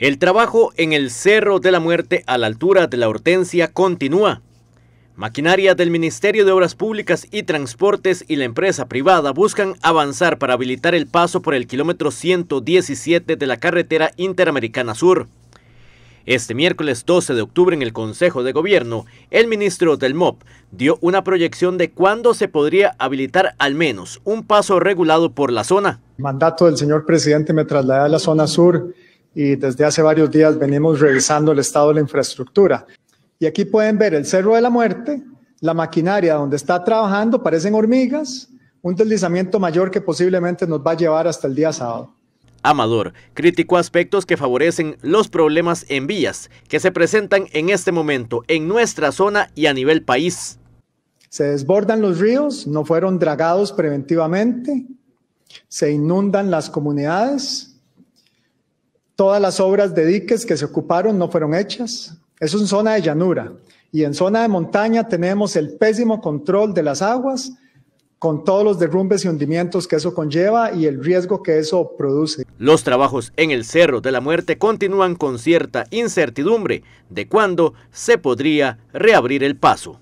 El trabajo en el Cerro de la Muerte a la altura de la Hortensia continúa. Maquinaria del Ministerio de Obras Públicas y Transportes y la empresa privada buscan avanzar para habilitar el paso por el kilómetro 117 de la carretera Interamericana Sur. Este miércoles 12 de octubre en el Consejo de Gobierno, el ministro del MOP dio una proyección de cuándo se podría habilitar al menos un paso regulado por la zona. mandato del señor presidente me traslada a la zona sur y desde hace varios días venimos revisando el estado de la infraestructura. Y aquí pueden ver el Cerro de la Muerte, la maquinaria donde está trabajando, parecen hormigas, un deslizamiento mayor que posiblemente nos va a llevar hasta el día sábado. Amador criticó aspectos que favorecen los problemas en vías que se presentan en este momento en nuestra zona y a nivel país. Se desbordan los ríos, no fueron dragados preventivamente, se inundan las comunidades, Todas las obras de diques que se ocuparon no fueron hechas. Es una zona de llanura y en zona de montaña tenemos el pésimo control de las aguas con todos los derrumbes y hundimientos que eso conlleva y el riesgo que eso produce. Los trabajos en el Cerro de la Muerte continúan con cierta incertidumbre de cuándo se podría reabrir el paso.